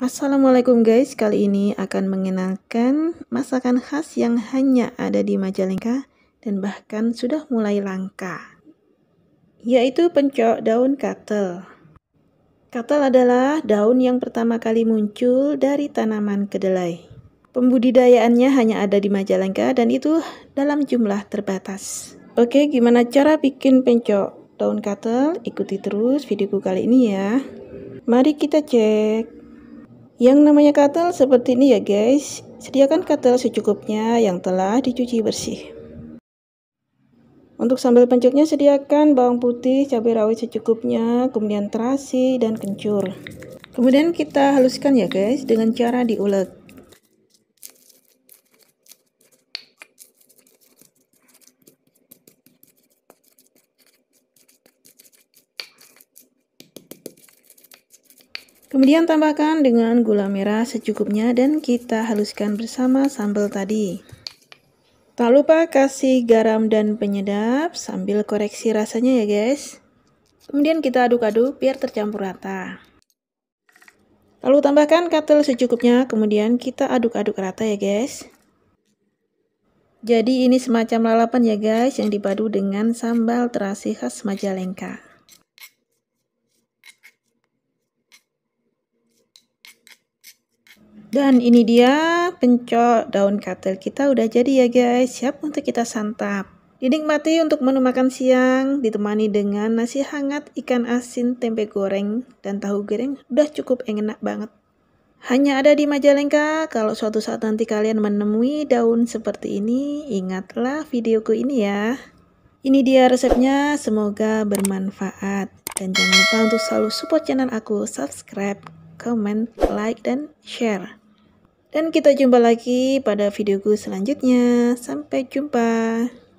Assalamualaikum guys, kali ini akan mengenalkan masakan khas yang hanya ada di Majalengka dan bahkan sudah mulai langka, yaitu pencok daun katel. Katel adalah daun yang pertama kali muncul dari tanaman kedelai. Pembudidayaannya hanya ada di Majalengka dan itu dalam jumlah terbatas. Oke, gimana cara bikin pencok daun katel? Ikuti terus videoku kali ini ya. Mari kita cek. Yang namanya katel seperti ini ya guys. Sediakan katel secukupnya yang telah dicuci bersih. Untuk sambal pencuknya sediakan bawang putih, cabai rawit secukupnya, kemudian terasi dan kencur. Kemudian kita haluskan ya guys dengan cara diulek. Kemudian tambahkan dengan gula merah secukupnya dan kita haluskan bersama sambal tadi. Tak lupa kasih garam dan penyedap sambil koreksi rasanya ya guys. Kemudian kita aduk-aduk biar tercampur rata. Lalu tambahkan katel secukupnya, kemudian kita aduk-aduk rata ya guys. Jadi ini semacam lalapan ya guys yang dipadu dengan sambal terasi khas Majalengka. Dan ini dia pencok daun katel kita udah jadi ya guys, siap untuk kita santap. Dinikmati untuk menu makan siang, ditemani dengan nasi hangat, ikan asin, tempe goreng, dan tahu goreng, udah cukup enak banget. Hanya ada di Majalengka, kalau suatu saat nanti kalian menemui daun seperti ini, ingatlah videoku ini ya. Ini dia resepnya, semoga bermanfaat. Dan jangan lupa untuk selalu support channel aku, subscribe, comment, like, dan share. Dan kita jumpa lagi pada videoku selanjutnya. Sampai jumpa.